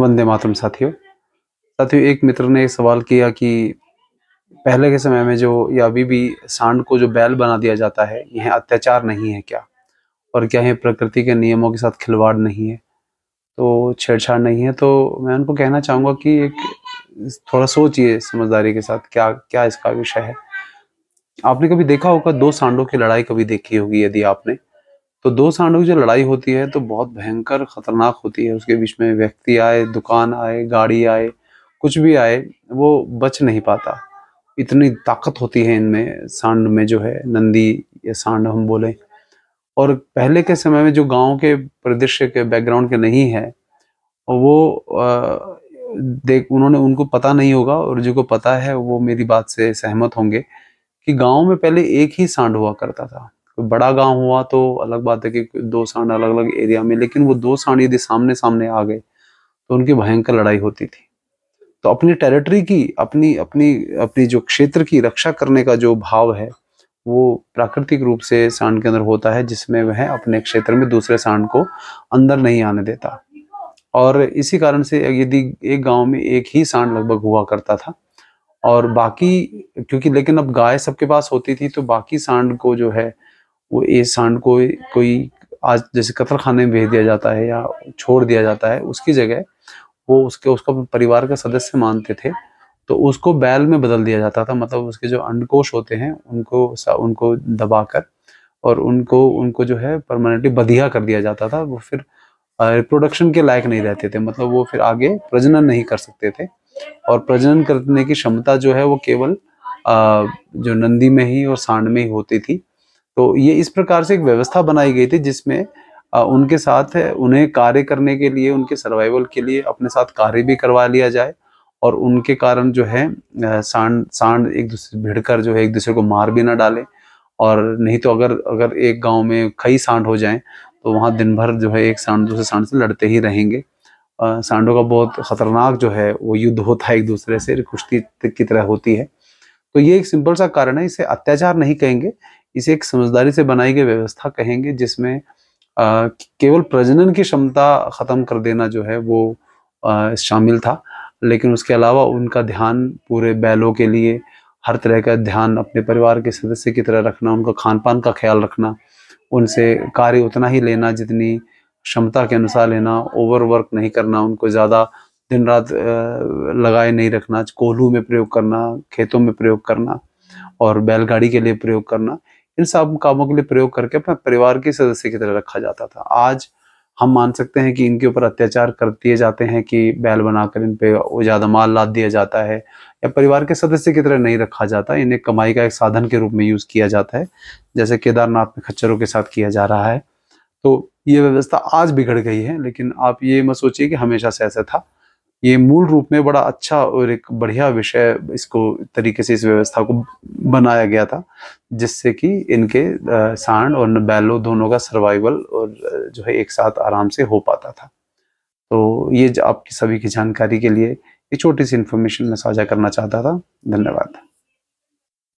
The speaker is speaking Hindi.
वंदे मातरम साथियों साथियों एक मित्र ने सवाल किया कि पहले के समय में जो या अभी भी सांड को जो बैल बना दिया जाता है यह अत्याचार नहीं है क्या और क्या यह प्रकृति के नियमों के साथ खिलवाड़ नहीं है तो छेड़छाड़ नहीं है तो मैं उनको कहना चाहूँगा कि एक थोड़ा सोचिए समझदारी के साथ क्या क्या इसका विषय है आपने कभी देखा होगा दो सांडों की लड़ाई कभी देखी होगी यदि आपने तो दो सांडों की जो लड़ाई होती है तो बहुत भयंकर खतरनाक होती है उसके बीच में व्यक्ति आए दुकान आए गाड़ी आए कुछ भी आए वो बच नहीं पाता इतनी ताकत होती है इनमें सांड में जो है नंदी या सांड हम बोले और पहले के समय में जो गांव के परिदृश्य के बैकग्राउंड के नहीं है वो देख उन्होंने उनको पता नहीं होगा और जिनको पता है वो मेरी बात से सहमत होंगे कि गांव में पहले एक ही सांड हुआ करता था बड़ा गांव हुआ तो अलग बात है कि दो सांड अलग अलग एरिया में लेकिन वो दो सांड यदि सामने सामने आ गए तो उनकी भयंकर लड़ाई होती थी तो अपनी टेरिटरी की अपनी अपनी अपनी जो क्षेत्र की रक्षा करने का जो भाव है वो प्राकृतिक रूप से सांड के अंदर होता है जिसमें वह अपने क्षेत्र में दूसरे सांड को अंदर नहीं आने देता और इसी कारण से यदि एक गांव में एक ही सांड लगभग हुआ करता था और बाकी क्योंकि लेकिन अब गाय सबके पास होती थी तो बाकी सांड को जो है वो इस सांड को कोई आज जैसे कतल खाने में भेज दिया जाता है या छोड़ दिया जाता है उसकी जगह वो उसके उसको परिवार का सदस्य मानते थे तो उसको बैल में बदल दिया जाता था मतलब उसके जो अंडकोश होते हैं उनको उनको दबाकर और उनको उनको जो है परमानेंटली बधिया कर दिया जाता था वो फिर रिप्रोडक्शन के लायक नहीं रहते थे मतलब वो फिर आगे प्रजनन नहीं कर सकते थे और प्रजनन करने की क्षमता जो है वो केवल जो नंदी में ही और सांड में ही होती थी तो ये इस प्रकार से एक व्यवस्था बनाई गई थी जिसमें उनके साथ उन्हें कार्य करने के लिए उनके सर्वाइवल के लिए अपने साथ कार्य भी करवा लिया जाए और उनके कारण जो है सांड सांड एक दूसरे भिड़कर जो है एक दूसरे को मार भी ना डाले और नहीं तो अगर अगर एक गांव में कई सांड हो जाएं तो वहां दिन भर जो है एक सांड दूसरे सांड से लड़ते ही रहेंगे सांडों का बहुत ख़तरनाक जो है वो युद्ध होता है एक दूसरे से कुश्ती की तरह होती है तो ये एक सिंपल सा कारण है इसे अत्याचार नहीं कहेंगे इसे एक समझदारी से बनाई गई व्यवस्था कहेंगे जिसमें केवल प्रजनन की क्षमता ख़त्म कर देना जो है वो आ, शामिल था लेकिन उसके अलावा उनका ध्यान पूरे बैलों के लिए हर तरह का ध्यान अपने परिवार के सदस्य की तरह रखना उनका खान पान का ख्याल रखना उनसे कार्य उतना ही लेना जितनी क्षमता के अनुसार लेना ओवर वर्क नहीं करना उनको ज़्यादा दिन रात लगाए नहीं रखना कोल्हू में प्रयोग करना खेतों में प्रयोग करना और बैलगाड़ी के लिए प्रयोग करना इन सब कामों के लिए प्रयोग करके अपने परिवार के सदस्य की तरह रखा जाता था आज हम मान सकते हैं कि इनके ऊपर अत्याचार कर दिए जाते हैं कि बैल बनाकर इन पे ज़्यादा माल लाद दिया जाता है या परिवार के सदस्य की तरह नहीं रखा जाता इन्हें कमाई का एक साधन के रूप में यूज़ किया जाता है जैसे केदारनाथ में खच्चरों के साथ किया जा रहा है तो ये व्यवस्था आज बिगड़ गई है लेकिन आप ये मत सोचिए कि हमेशा से ऐसा था ये मूल रूप में बड़ा अच्छा और एक बढ़िया विषय इसको तरीके से इस व्यवस्था को बनाया गया था जिससे कि इनके सांड और बैलो दोनों का सर्वाइवल और जो है एक साथ आराम से हो पाता था तो ये आपकी सभी की जानकारी के लिए ये छोटी सी इन्फॉर्मेशन मैं साझा करना चाहता था धन्यवाद